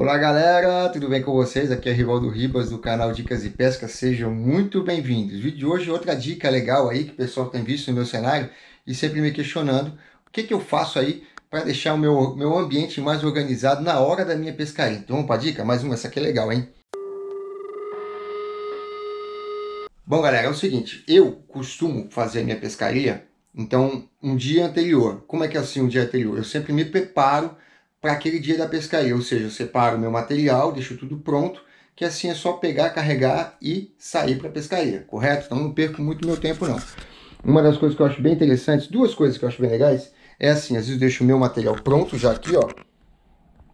Olá galera, tudo bem com vocês? Aqui é Rivaldo Ribas do canal Dicas e Pesca, sejam muito bem-vindos. Vídeo de hoje, outra dica legal aí que o pessoal tem visto no meu cenário e sempre me questionando o que, que eu faço aí para deixar o meu, meu ambiente mais organizado na hora da minha pescaria. Então vamos para a dica? Mais uma, essa aqui é legal, hein? Bom galera, é o seguinte, eu costumo fazer a minha pescaria, então um dia anterior. Como é que é assim um dia anterior? Eu sempre me preparo para aquele dia da pescaria, ou seja, eu separo meu material, deixo tudo pronto, que assim é só pegar, carregar e sair para a pescaria, correto? Então não perco muito meu tempo não. Uma das coisas que eu acho bem interessantes, duas coisas que eu acho bem legais, é assim, às vezes eu deixo meu material pronto já aqui, ó,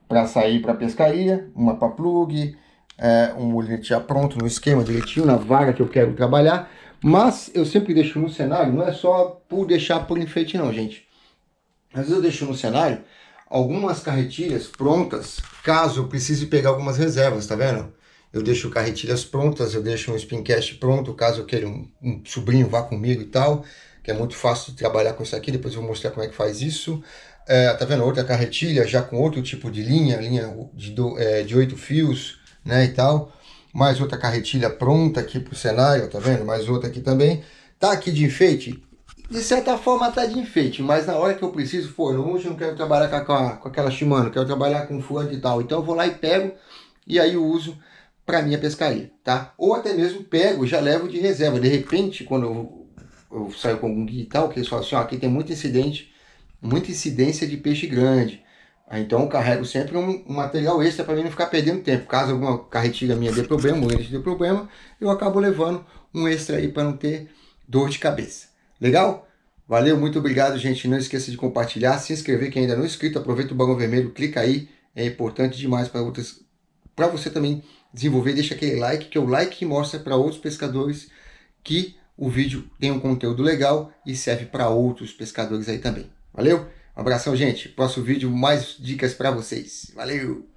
para sair para a pescaria, uma para plug, é, um molinete já pronto no esquema direitinho, na vaga que eu quero trabalhar, mas eu sempre deixo no cenário, não é só por deixar por enfeite não, gente. Às vezes eu deixo no cenário algumas carretilhas prontas, caso eu precise pegar algumas reservas, tá vendo? Eu deixo carretilhas prontas, eu deixo um spincast pronto, caso eu queira um, um sobrinho vá comigo e tal, que é muito fácil de trabalhar com isso aqui, depois eu vou mostrar como é que faz isso. É, tá vendo? Outra carretilha já com outro tipo de linha, linha de, do, é, de fios, né, e tal. Mais outra carretilha pronta aqui pro cenário, tá vendo? Mais outra aqui também. Tá aqui de enfeite, de certa forma tá de enfeite, mas na hora que eu preciso, for último não quero trabalhar com, a, com aquela Shimano, quero trabalhar com furante e tal. Então eu vou lá e pego e aí eu uso para minha pescaria, tá? Ou até mesmo pego, já levo de reserva. De repente, quando eu, eu saio com algum guia e tal, que eles falam assim, ó, aqui tem muito incidente, muita incidência de peixe grande. Então eu carrego sempre um, um material extra para mim não ficar perdendo tempo. Caso alguma carretiga minha dê problema, ou eles dê problema, eu acabo levando um extra aí para não ter dor de cabeça. Legal? Valeu, muito obrigado, gente. Não esqueça de compartilhar, se inscrever quem ainda não é inscrito. Aproveita o bagulho vermelho, clica aí. É importante demais para outras, para você também desenvolver. Deixa aquele like, que é o like que mostra para outros pescadores que o vídeo tem um conteúdo legal e serve para outros pescadores aí também. Valeu? Um abração, gente. Próximo vídeo, mais dicas para vocês. Valeu!